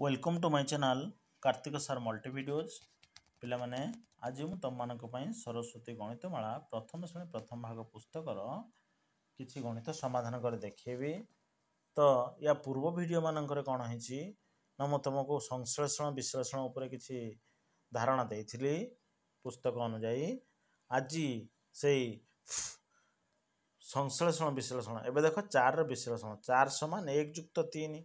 welcome to my channel Kartik sir multi videos ପିଲାମାନେ ଆଜି ମୁଁ ତୁମମାନଙ୍କ ପାଇଁ ସରସ୍ୱତୀ ଗଣିତମାଳା ପ୍ରଥମ ଶ୍ରେଣୀ ପ୍ରଥମ ଭାଗ ପୁସ୍ତକର କିଛି ଗଣିତ ସମାଧାନ କରି ଦେଖେଇବି ତ ୟା ପୂର୍ବ ଭିଡ଼ିଓମାନଙ୍କରେ କ'ଣ ହେଇଛି ନା ମୁଁ ତୁମକୁ ସଂଶ୍ଳେଷଣ ବିଶ୍ଳେଷଣ ଉପରେ କିଛି ଧାରଣା ଦେଇଥିଲି ପୁସ୍ତକ ଅନୁଯାୟୀ ଆଜି ସେଇ ସଂଶ୍ଳେଷଣ ବିଶ୍ଳେଷଣ ଏବେ ଦେଖ ଚାରର ବିଶ୍ଳେଷଣ ଚାର ସମାନ ଏକ ଯୁକ୍ତ ତିନି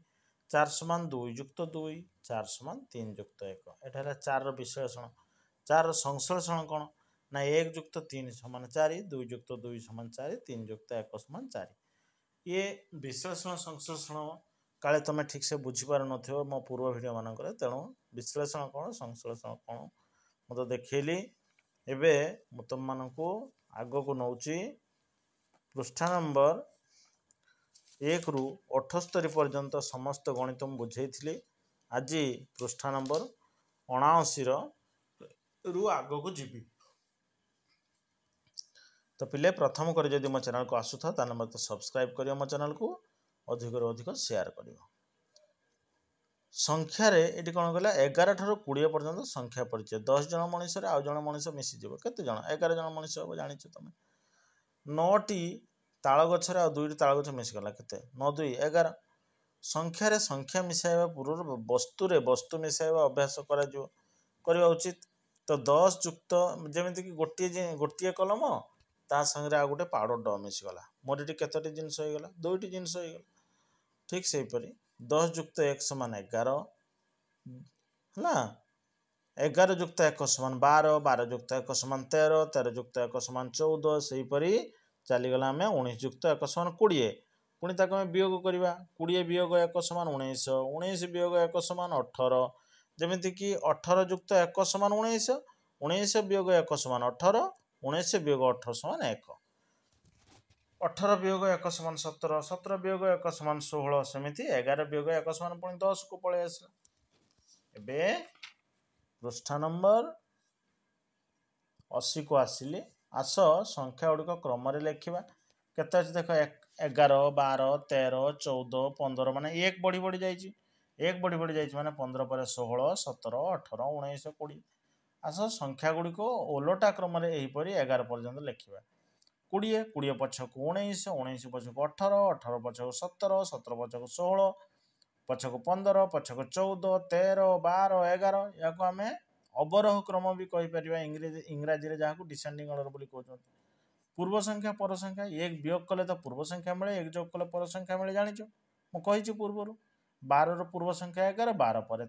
চার সমান দুই যুক্ত দুই চার সমান তিন যুক্ত এক এটা হল চারর বিশ্লেষণ চারর সংশ্লেষণ কোণ না এক যুক্ত তিন সমান চারি দুই যুক্ত দুই সমান চারি তিন যুক্ত এক সমান চারি ଇଏ ବିଶ୍ଳେଷଣ ସଂଶ୍ଳେଷଣ କାଳେ ତୁମେ ଠିକ୍ସେ ବୁଝିପାରୁନଥିବ ମୋ ପୂର୍ବ ଭିଡ଼ିଓମାନଙ୍କରେ ତେଣୁ ବିଶ୍ଳେଷଣ କ'ଣ ସଂଶ୍ଳେଷଣ କ'ଣ ମୁଁ ତ ଦେଖେଇଲି ଏବେ ମୁଁ ତୁମମାନଙ୍କୁ ଆଗକୁ ନେଉଛି ପୃଷ୍ଠା ନମ୍ବର ଏକରୁ ଅଠସ୍ତରୀ ପର୍ଯ୍ୟନ୍ତ ସମସ୍ତ ଗଣିତ ମୁଁ ବୁଝେଇଥିଲି ଆଜି ପୃଷ୍ଠା ନମ୍ବର ଅଣାଅଶୀର ରୁ ଆଗକୁ ଯିବି ତ ପିଲେ ପ୍ରଥମ କରି ଯଦି ମୋ ଚ୍ୟାନେଲକୁ ଆସୁଥାଅ ତାହେଲେ ମୋତେ ସବସ୍କ୍ରାଇବ୍ କରିବ ମୋ ଚ୍ୟାନେଲକୁ ଅଧିକରୁ ଅଧିକ ସେୟାର କରିବ ସଂଖ୍ୟାରେ ଏଠି କ'ଣ କହିଲା ଏଗାର ଠାରୁ କୋଡ଼ିଏ ପର୍ଯ୍ୟନ୍ତ ସଂଖ୍ୟା ପରିଚୟ ଦଶ ଜଣ ମଣିଷରେ ଆଉ ଜଣେ ମଣିଷ ମିଶିଯିବ କେତେ ଜଣ ଏଗାର ଜଣ ମଣିଷ ହେବ ଜାଣିଛ ତୁମେ ନଅଟି ତାଳ ଗଛରେ ଆଉ ଦୁଇଟି ତାଳ ଗଛ ମିଶିଗଲା କେତେ ନ ଦୁଇ ଏଗାର ସଂଖ୍ୟାରେ ସଂଖ୍ୟା ମିଶାଇବା ପୂର୍ବରୁ ବସ୍ତୁରେ ବସ୍ତୁ ମିଶାଇବା ଅଭ୍ୟାସ କରାଯିବ କରିବା ଉଚିତ ତ ଦଶ ଯୁକ୍ତ ଯେମିତିକି ଗୋଟିଏ ଗୋଟିଏ କଲମ ତା ସାଙ୍ଗରେ ଆଉ ଗୋଟେ ପାଉଡ଼ର ଡ ମିଶିଗଲା ମୋର ଏଠି କେତୋଟି ଜିନିଷ ହେଇଗଲା ଦୁଇଟି ଜିନିଷ ହେଇଗଲା ଠିକ୍ ସେହିପରି ଦଶ ଯୁକ୍ତ ଏକ ସମାନ ଏଗାର ହେଲା ଏଗାର ଯୁକ୍ତ ଏକ ସମାନ ବାର ବାର ଯୁକ୍ତ ଏକ ସମାନ ତେର ତେର ଯୁକ୍ତ ଏକ ସମାନ ଚଉଦ ସେହିପରି ଚାଲିଗଲା ଆମେ ଉଣେଇଶ ଯୁକ୍ତ ଏକ ସମାନ କୋଡ଼ିଏ ପୁଣି ତାକୁ ଆମେ ବିୟୋଗ କରିବା କୋଡ଼ିଏ ବିୟୋଗ ଏକ ସମାନ ଉଣେଇଶ ଉଣେଇଶ ବିୟୋଗ ଏକ ସମାନ ଅଠର ଯେମିତିକି ଅଠର ଯୁକ୍ତ ଏକ ସମାନ ଉଣେଇଶ ଉଣେଇଶ ବିୟୋଗ ଏକ ସମାନ ଅଠର ଉଣେଇଶ ବିୟୋଗ ଅଠର ସମାନ ଏକ ଅଠର ବିୟୋଗ ଏକ ସମାନ ସତର ସତର ବିୟୋଗ ଏକ ସମାନ ଷୋହଳ ସେମିତି ଏଗାର ବିୟୋଗ ଏକ ସମାନ ପୁଣି ଦଶକୁ ପଳେଇ ଆସିଲା ଏବେ ପୃଷ୍ଠା ନମ୍ବର ଅଶୀକୁ ଆସିଲେ ଆସ ସଂଖ୍ୟା ଗୁଡ଼ିକ କ୍ରମରେ ଲେଖିବା କେତେ ଅଛି ଦେଖ ଏଗାର ବାର ତେର ଚଉଦ ପନ୍ଦର ମାନେ ଏକ ବଢ଼ି ବଢ଼ି ଯାଇଛି ଏକ ବଢ଼ି ବଢ଼ି ଯାଇଛି ମାନେ ପନ୍ଦର ପରେ ଷୋହଳ ସତର ଅଠର ଉଣେଇଶ କୋଡ଼ିଏ ଆସ ସଂଖ୍ୟା ଗୁଡ଼ିକ ଓଲଟା କ୍ରମରେ ଏହିପରି ଏଗାର ପର୍ଯ୍ୟନ୍ତ ଲେଖିବା କୋଡ଼ିଏ କୋଡ଼ିଏ ପଛକୁ ଉଣେଇଶ ଉଣେଇଶ ପଛକୁ ଅଠର ଅଠର ପଛକୁ ସତର ସତର ପଛକୁ ଷୋହଳ ପଛକୁ ପନ୍ଦର ପଛକୁ ଚଉଦ ତେର ବାର ଏଗାର ଏହାକୁ ଆମେ ଅବରୋହ କ୍ରମ ବି କହିପାରିବା ଇଂରେଜ ଇଂରାଜୀରେ ଯାହାକୁ ଡିସେଣ୍ଡିଂ ଅର୍ଡ଼ର ବୋଲି କହୁଛନ୍ତି ପୂର୍ବ ସଂଖ୍ୟା ପର ସଂଖ୍ୟା ଏକ ବିୟୋଗ କଲେ ତ ପୂର୍ବ ସଂଖ୍ୟା ମିଳେ ଏକ ଯୋଗ କଲେ ପର ସଂଖ୍ୟା ମିଳେ ଜାଣିଛୁ ମୁଁ କହିଛି ପୂର୍ବରୁ ବାରର ପୂର୍ବ ସଂଖ୍ୟା ଏଗାର ବାର ପରେ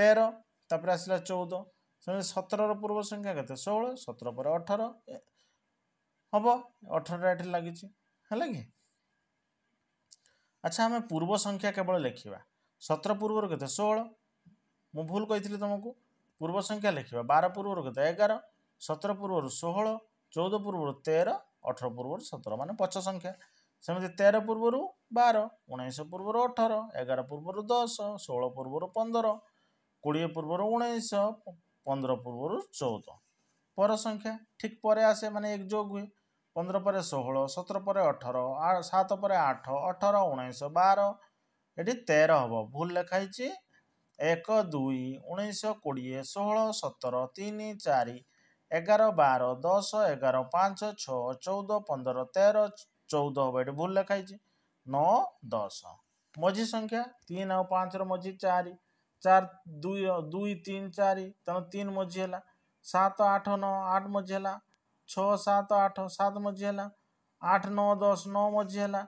ତେର ତାପରେ ଆସିଲା ଚଉଦ ସେମିତି ସତରର ପୂର୍ବ ସଂଖ୍ୟା କେତେ ଷୋହଳ ସତର ପରେ ଅଠର ହବ ଅଠରଟା ଏଠି ଲାଗିଛି ହେଲା କି ଆଚ୍ଛା ଆମେ ପୂର୍ବ ସଂଖ୍ୟା କେବଳ ଲେଖିବା ସତର ପୂର୍ବରୁ କେତେ ଷୋହଳ ମୁଁ ଭୁଲ କହିଥିଲି ତୁମକୁ ପୂର୍ବ ସଂଖ୍ୟା ଲେଖିବା ବାର ପୂର୍ବରୁ କେତେ ଏଗାର ସତର ପୂର୍ବରୁ ଷୋହଳ ଚଉଦ ପୂର୍ବରୁ ତେର ଅଠର ପୂର୍ବରୁ ସତର ମାନେ ପଛ ସଂଖ୍ୟା ସେମିତି ତେର ପୂର୍ବରୁ ବାର ଉଣେଇଶ ପୂର୍ବରୁ ଅଠର ଏଗାର ପୂର୍ବରୁ ଦଶ ଷୋହଳ ପୂର୍ବରୁ ପନ୍ଦର କୋଡ଼ିଏ ପୂର୍ବରୁ ଉଣେଇଶ ପନ୍ଦର ପୂର୍ବରୁ ଚଉଦ ପର ସଂଖ୍ୟା ଠିକ୍ ପରେ ଆସେ ମାନେ ଏକ ଯୋଗ ହୁଏ ପନ୍ଦର ପରେ ଷୋହଳ ସତର ପରେ ଅଠର ସାତ ପରେ ଆଠ ଅଠର ଉଣେଇଶ ବାର ଏଠି ତେର ହେବ ଭୁଲ ଲେଖା ହେଇଛି ଏକ ଦୁଇ ଉଣେଇଶ କୋଡ଼ିଏ ଷୋହଳ ସତର ତିନି ଚାରି ଏଗାର ବାର ଦଶ ଏଗାର ପାଞ୍ଚ ଛଅ ଚଉଦ ପନ୍ଦର ତେର ଚଉଦ ଏଠି ଭୁଲ ଲେଖା ହେଇଛି ନଅ ଦଶ ମଝି ସଂଖ୍ୟା ତିନି ଆଉ ପାଞ୍ଚର ମଝି ଚାରି ଚାରି ଦୁଇ ଦୁଇ ତିନି ଚାରି ତେଣୁ ତିନି ମଝି ହେଲା ସାତ ଆଠ ନଅ ଆଠ ମଝି ହେଲା ଛଅ ସାତ ଆଠ ସାତ ମଝି ହେଲା ଆଠ ନଅ ଦଶ ନଅ ମଝି ହେଲା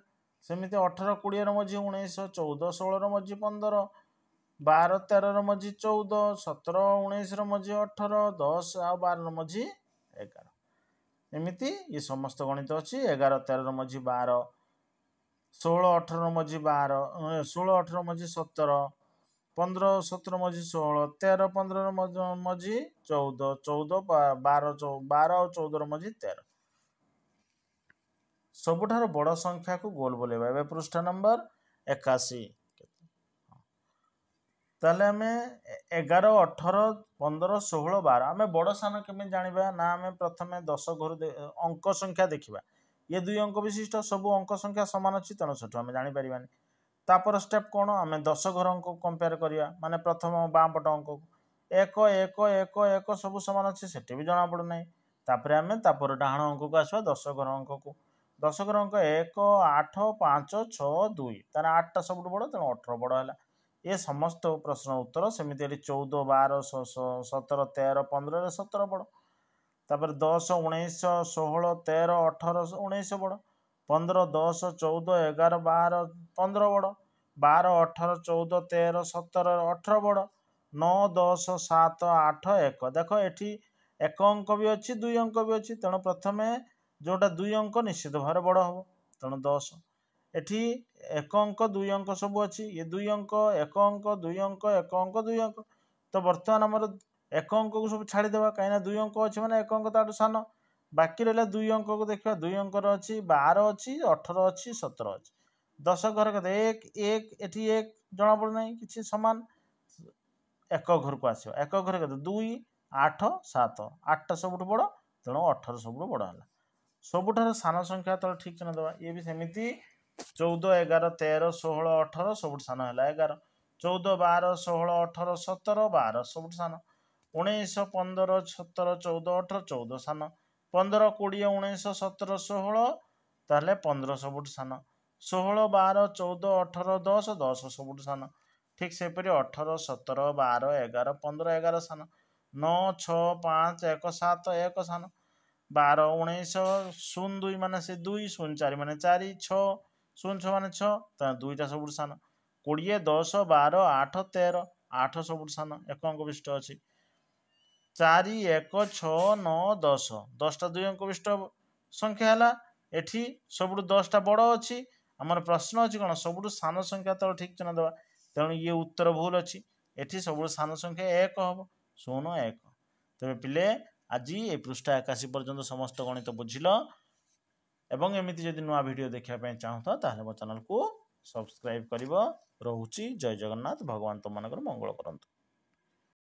ସେମିତି ଅଠର କୋଡ଼ିଏର ମଝି ଉଣେଇଶହ ଚଉଦ ଷୋହଳର ମଝି ପନ୍ଦର ବାର ତେରର ମଝି ଚଉଦ ସତର ଉଣେଇଶର ମଝି ଅଠର ଦଶ ଆଉ ବାରର ମଝି ଏଗାର ଏମିତି ଇଏ ସମସ୍ତ ଗଣିତ ଅଛି ଏଗାର ତେରର ମଝି ବାର ଷୋହଳ ଅଠର ମଝି ବାର ଷୋହଳ ଅଠର ମଝି ସତର ପନ୍ଦର ସତର ମଝି ଷୋହଳ ତେର ପନ୍ଦରର ମଝି ଚଉଦ ଚଉଦ ବାର ବାର ଆଉ ଚଉଦର ମଝି ତେର ସବୁଠାରୁ ବଡ଼ ସଂଖ୍ୟାକୁ ଗୋଲ ବୋଲେଇବା ଏବେ ପୃଷ୍ଠା ନମ୍ବର ଏକାଅଶୀ ତାହେଲେ ଆମେ ଏଗାର ଅଠର ପନ୍ଦର ଷୋହଳ ବାର ଆମେ ବଡ଼ ସାନ କେମିତି ଜାଣିବା ନା ଆମେ ପ୍ରଥମେ ଦଶ ଘରୁ ଅଙ୍କ ସଂଖ୍ୟା ଦେଖିବା ଇଏ ଦୁଇ ଅଙ୍କ ବିଶିଷ୍ଟ ସବୁ ଅଙ୍କ ସଂଖ୍ୟା ସମାନ ଅଛି ତେଣୁ ସେଠୁ ଆମେ ଜାଣିପାରିବାନି ତା'ପରେ ଷ୍ଟେପ୍ କ'ଣ ଆମେ ଦଶ ଘର ଅଙ୍କକୁ କମ୍ପେୟାର କରିବା ମାନେ ପ୍ରଥମ ବାଁ ପଟ ଅଙ୍କକୁ ଏକ ଏକ ଏକ ଏକ ସବୁ ସମାନ ଅଛି ସେଠି ବି ଜଣାପଡ଼ୁନାହିଁ ତା'ପରେ ଆମେ ତା'ପରେ ଡାହାଣ ଅଙ୍କକୁ ଆସିବା ଦଶ ଘର ଅଙ୍କକୁ ଦଶ ଘର ଅଙ୍କ ଏକ ଆଠ ପାଞ୍ଚ ଛଅ ଦୁଇ ତାହେଲେ ଆଠଟା ସବୁଠୁ ବଡ଼ ତେଣୁ ଅଠର ବଡ଼ ହେଲା ଏ ସମସ୍ତ ପ୍ରଶ୍ନ ଉତ୍ତର ସେମିତି ଏଠି ଚଉଦ ବାର ସତର ତେର ପନ୍ଦରରେ ସତର ବଡ଼ ତାପରେ ଦଶ ଉଣେଇଶ ଷୋହଳ ତେର ଅଠର ଉଣେଇଶ ବଡ଼ ପନ୍ଦର ଦଶ ଚଉଦ ଏଗାର ବାର ପନ୍ଦର ବଡ଼ ବାର ଅଠର ଚଉଦ ତେର ସତର ଅଠର ବଡ଼ ନଅ ଦଶ ସାତ ଆଠ ଏକ ଦେଖ ଏଠି ଏକ ଅଙ୍କ ବି ଅଛି ଦୁଇ ଅଙ୍କ ବି ଅଛି ତେଣୁ ପ୍ରଥମେ ଯେଉଁଟା ଦୁଇ ଅଙ୍କ ନିଶ୍ଚିତ ଭାବରେ ବଡ଼ ହେବ ତେଣୁ ଦଶ ଏଠି ଏକ ଅଙ୍କ ଦୁଇ ଅଙ୍କ ସବୁ ଅଛି ଏ ଦୁଇ ଅଙ୍କ ଏକ ଅଙ୍କ ଦୁଇ ଅଙ୍କ ଏକ ଅଙ୍କ ଦୁଇ ଅଙ୍କ ତ ବର୍ତ୍ତମାନ ଆମର ଏକ ଅଙ୍କକୁ ସବୁ ଛାଡ଼ିଦେବା କାହିଁକିନା ଦୁଇ ଅଙ୍କ ଅଛି ମାନେ ଏକ ଅଙ୍କ ତାଠୁ ସାନ ବାକି ରହିଲା ଦୁଇ ଅଙ୍କକୁ ଦେଖିବା ଦୁଇ ଅଙ୍କର ଅଛି ବାର ଅଛି ଅଠର ଅଛି ସତର ଅଛି ଦଶ ଘର କଥା ଏକ ଏକ ଏଠି ଏକ ଜଣାପଡ଼ୁ ନାହିଁ କିଛି ସମାନ ଏକ ଘରକୁ ଆସିବ ଏକ ଘର କଥା ଦୁଇ ଆଠ ସାତ ଆଠ ସବୁଠୁ ବଡ଼ ତେଣୁ ଅଠର ସବୁଠୁ ବଡ଼ ହେଲା ସବୁଠାରୁ ସାନ ସଂଖ୍ୟା ତଳେ ଠିକ୍ ଚିହ୍ନ ଦେବା ଇଏ ବି ସେମିତି ଚଉଦ ଏଗାର ତେର ଷୋହଳ ଅଠର ସବୁଠୁ ସାନ ହେଲା ଏଗାର ଚଉଦ ବାର ଷୋହଳ ଅଠର ସତର ବାର ସବୁଠୁ ସାନ ଉଣେଇଶ ପନ୍ଦର ସତର ଚଉଦ ଅଠର ଚଉଦ ସାନ ପନ୍ଦର କୋଡ଼ିଏ ଉଣେଇଶ ସତର ଷୋହଳ ତାହେଲେ ପନ୍ଦର ସବୁଠୁ ସାନ ଷୋହଳ ବାର ଚଉଦ ଅଠର ଦଶ ଦଶ ସବୁଠୁ ସାନ ଠିକ୍ ସେହିପରି ଅଠର ସତର ବାର ଏଗାର ପନ୍ଦର ଏଗାର ସାନ ନଅ ଛଅ ପାଞ୍ଚ ଏକ ସାତ ଏକ ସାନ ବାର ଉଣେଇଶ ଶୂନ ଦୁଇ ମାନେ ସେ ଦୁଇ ଶୂନ ଚାରି ମାନେ ଚାରି ଛଅ ଶୂନ ଛଅ ମାନେ ଛଅ ତା ଦୁଇଟା ସବୁଠୁ ସାନ କୋଡ଼ିଏ ଦଶ ବାର ଆଠ ତେର ଆଠ ସବୁଠୁ ସାନ ଏକ ଅଙ୍କ ବିଷ୍ଟ ଅଛି ଚାରି ଏକ ଛଅ ନଅ ଦଶ ଦଶଟା ଦୁଇ ଅଙ୍କ ବିଷ୍ଟ ସଂଖ୍ୟା ହେଲା ଏଠି ସବୁଠୁ ଦଶଟା ବଡ଼ ଅଛି ଆମର ପ୍ରଶ୍ନ ଅଛି କ'ଣ ସବୁଠୁ ସାନ ସଂଖ୍ୟା ତଳେ ଠିକ୍ ଚିହ୍ନ ଦେବା ତେଣୁ ଇଏ ଉତ୍ତର ଭୁଲ ଅଛି ଏଠି ସବୁଠୁ ସାନ ସଂଖ୍ୟା ଏକ ହେବ ଶୂନ ଏକ ତେବେ ପିଲେ ଆଜି ଏ ପୃଷ୍ଠା ଏକାଶୀ ପର୍ଯ୍ୟନ୍ତ ସମସ୍ତ ଗଣିତ ବୁଝିଲ ଏବଂ ଏମିତି ଯଦି ନୂଆ ଭିଡ଼ିଓ ଦେଖିବା ପାଇଁ ଚାହୁଁଥ ତାହେଲେ ମୋ ଚ୍ୟାନେଲ୍କୁ ସବସ୍କ୍ରାଇବ୍ କରିବ ରହୁଛି ଜୟ ଜଗନ୍ନାଥ ଭଗବାନ ତୁମମାନଙ୍କର ମଙ୍ଗଳ କରନ୍ତୁ